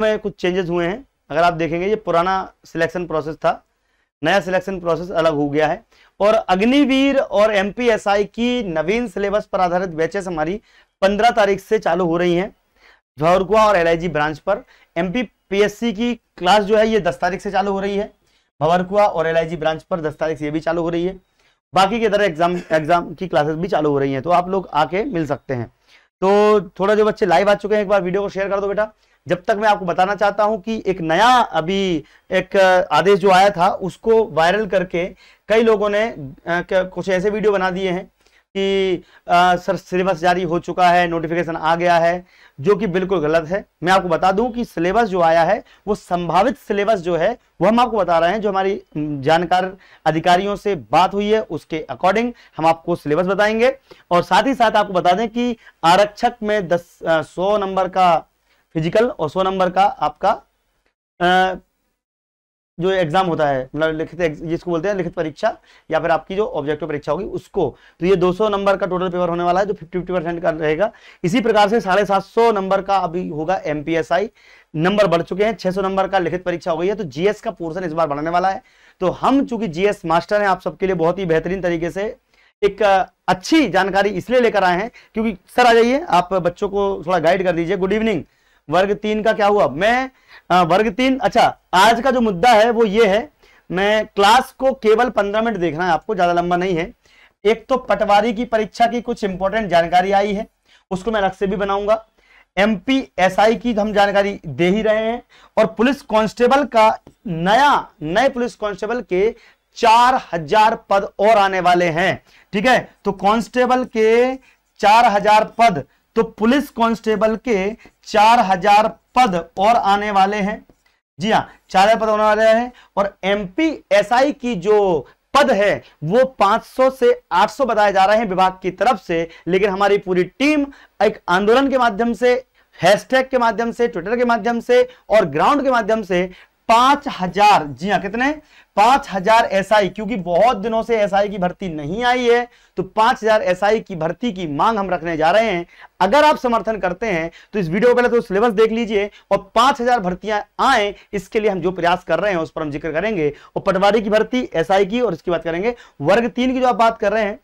में कुछ चेंजेस हुए हैं अगर आप देखेंगे ये पुराना सिलेक्शन प्रोसेस था नया सिलेक्शन प्रोसेस अलग हो गया है और अग्निवीर और एमपीएसआई की नवीन सिलेबस पर आधारित बैचेस हमारी 15 तारीख से चालू हो रही हैं भौरकुआ और एलआईजी ब्रांच पर एमपी पीएससी की क्लास जो है ये 10 तारीख से चालू हो रही है भवरकुआ और एलआईजी ब्रांच पर 10 तारीख से ये भी चालू हो रही है बाकी के तरह एग्जाम एग्जाम की क्लासेस भी चालू हो रही हैं तो आप लोग आके मिल सकते हैं तो थोड़ा जो बच्चे लाइव आ चुके हैं एक बार वीडियो को शेयर कर दो बेटा जब तक मैं आपको बताना चाहता हूं कि एक नया अभी एक आदेश जो आया था उसको वायरल करके कई लोगों ने कुछ ऐसे वीडियो बना दिए हैं कि सर सिलेबस जारी हो चुका है नोटिफिकेशन आ गया है जो कि बिल्कुल गलत है मैं आपको बता दूं कि सिलेबस जो आया है वो संभावित सिलेबस जो है वो हम आपको बता रहे हैं जो हमारी जानकार अधिकारियों से बात हुई है उसके अकॉर्डिंग हम आपको सिलेबस बताएंगे और साथ ही साथ आपको बता दें कि आरक्षक में दस सौ नंबर का फिजिकल और सौ नंबर का आपका आ, जो एग्जाम होता है मतलब लिखित जिसको बोलते हैं लिखित परीक्षा या फिर आपकी जो ऑब्जेक्टिव परीक्षा होगी उसको तो ये 200 नंबर का टोटल पेपर होने वाला है जो 50 फिफ्टी परसेंट का रहेगा इसी प्रकार से साढ़े सात सौ नंबर का अभी होगा एमपीएसआई नंबर बढ़ चुके हैं 600 नंबर का लिखित परीक्षा हो गई है तो जीएस का पोर्सन इस बार बढ़ने वाला है तो हम चूंकि जीएस मास्टर हैं आप सबके लिए बहुत ही बेहतरीन तरीके से एक अच्छी जानकारी इसलिए लेकर आए हैं क्योंकि सर आ जाइए आप बच्चों को थोड़ा गाइड कर दीजिए गुड इवनिंग वर्ग तीन का क्या हुआ मैं आ, वर्ग तीन अच्छा आज का जो मुद्दा है वो ये है मैं क्लास को केवल पंद्रह मिनट देखना है आपको ज्यादा लंबा नहीं है एक तो पटवारी की परीक्षा की कुछ इंपॉर्टेंट जानकारी आई है उसको मैं अलग से भी बनाऊंगा एमपी एसआई की हम जानकारी दे ही रहे हैं और पुलिस कांस्टेबल का नया नए पुलिस कांस्टेबल के चार हजार पद और आने वाले हैं ठीक है तो कांस्टेबल के चार हजार पद तो पुलिस कांस्टेबल के 4000 पद और आने वाले हैं जी हाँ चार हजार पद होने वाले हैं और एस आई की जो पद है वो 500 से 800 बताए जा रहे हैं विभाग की तरफ से लेकिन हमारी पूरी टीम एक आंदोलन के माध्यम से हैशटैग के माध्यम से ट्विटर के माध्यम से और ग्राउंड के माध्यम से पांच हजार जी हाँ कितने पांच हजार एसआई क्योंकि बहुत दिनों से एसआई की भर्ती नहीं आई है तो पांच हजार एसआई की भर्ती की मांग हम रखने जा रहे हैं अगर आप समर्थन करते हैं तो इस वीडियो पहले तो सिलेबस देख लीजिए और पांच हजार भर्तियां आए इसके लिए हम जो प्रयास कर रहे हैं उस पर हम जिक्र करेंगे और पटवारी की भर्ती एसआई की और इसकी बात करेंगे वर्ग तीन की जो आप बात कर रहे हैं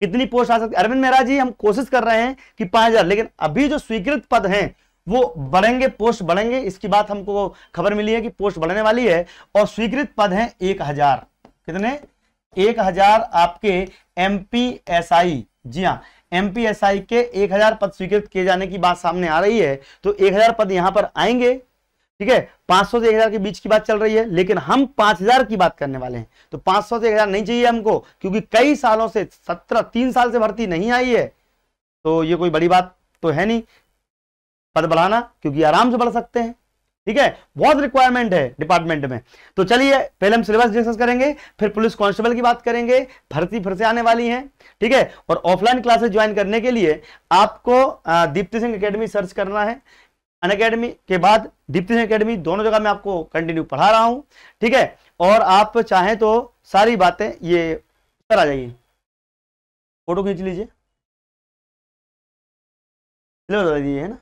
कितनी पोस्ट आ सकती अरविंद मेहरा जी हम कोशिश कर रहे हैं कि पांच हजार लेकिन अभी जो स्वीकृत पद है वो बढ़ेंगे पोस्ट बढ़ेंगे इसकी बात हमको खबर मिली है कि पोस्ट बढ़ने वाली है और स्वीकृत पद हैं एक हजार कितने एक हजार आपके एम पी एस आई जी हाँ एम पी एस आई के एक हजार पद स्वीकृत किए जाने की बात सामने आ रही है तो एक हजार पद यहां पर आएंगे ठीक है सौ से हजार के बीच की बात चल रही है लेकिन हम 5000 की बात करने वाले हैं तो 500 से हजार नहीं चाहिए हमको क्योंकि कई सालों से सत्रह तीन साल से भर्ती नहीं आई है तो ये कोई बड़ी बात तो है नहीं पद बढ़ाना क्योंकि आराम से बढ़ सकते हैं ठीक है बहुत रिक्वायरमेंट है डिपार्टमेंट में तो चलिए पहले हम सिलेबस डिस्कस करेंगे फिर पुलिस कांस्टेबल की बात करेंगे भर्ती फिर से आने वाली है ठीक है और ऑफलाइन क्लासेस ज्वाइन करने के लिए आपको दीप्ति सिंह अकेडमी सर्च करना है अन अकेडमी के बाद दीप्ति सिंह अकेडमी दोनों जगह मैं आपको कंटिन्यू पढ़ा रहा हूं ठीक है और आप चाहें तो सारी बातें ये सर आ जाइए फोटो खींच लीजिए है ना